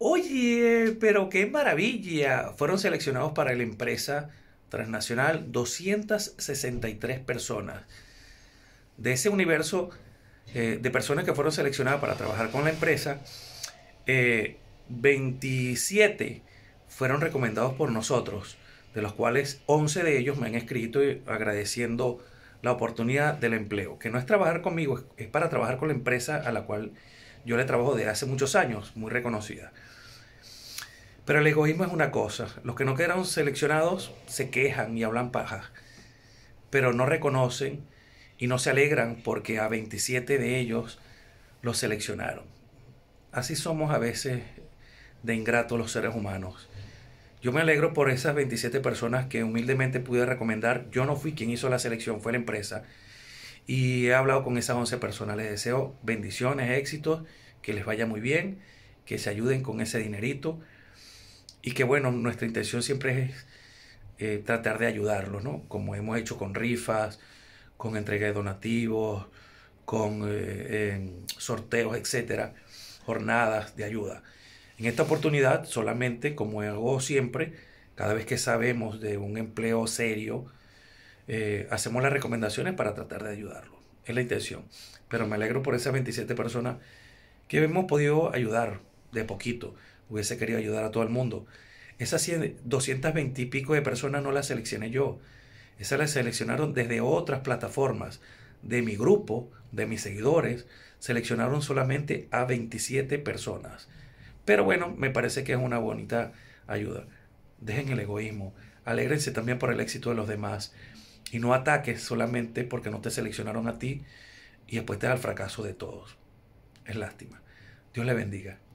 Oye, pero qué maravilla. Fueron seleccionados para la empresa transnacional 263 personas. De ese universo eh, de personas que fueron seleccionadas para trabajar con la empresa, eh, 27 fueron recomendados por nosotros, de los cuales 11 de ellos me han escrito agradeciendo la oportunidad del empleo, que no es trabajar conmigo, es para trabajar con la empresa a la cual yo le trabajo desde hace muchos años, muy reconocida. Pero el egoísmo es una cosa. Los que no quedaron seleccionados se quejan y hablan paja, pero no reconocen y no se alegran porque a 27 de ellos los seleccionaron. Así somos a veces de ingratos los seres humanos. Yo me alegro por esas 27 personas que humildemente pude recomendar. Yo no fui quien hizo la selección, fue la empresa. Y he hablado con esas 11 personas. Les deseo bendiciones, éxitos, que les vaya muy bien, que se ayuden con ese dinerito. Y que bueno, nuestra intención siempre es eh, tratar de ayudarlos, ¿no? Como hemos hecho con rifas, con entrega de donativos, con eh, sorteos, etcétera, jornadas de ayuda. En esta oportunidad, solamente como hago siempre, cada vez que sabemos de un empleo serio, eh, hacemos las recomendaciones para tratar de ayudarlo. Es la intención. Pero me alegro por esas 27 personas que hemos podido ayudar de poquito. Hubiese querido ayudar a todo el mundo. Esas 220 y pico de personas no las seleccioné yo. Esas las seleccionaron desde otras plataformas, de mi grupo, de mis seguidores. Seleccionaron solamente a 27 personas. Pero bueno, me parece que es una bonita ayuda. Dejen el egoísmo. Alégrense también por el éxito de los demás. Y no ataques solamente porque no te seleccionaron a ti y después te da el fracaso de todos. Es lástima. Dios le bendiga.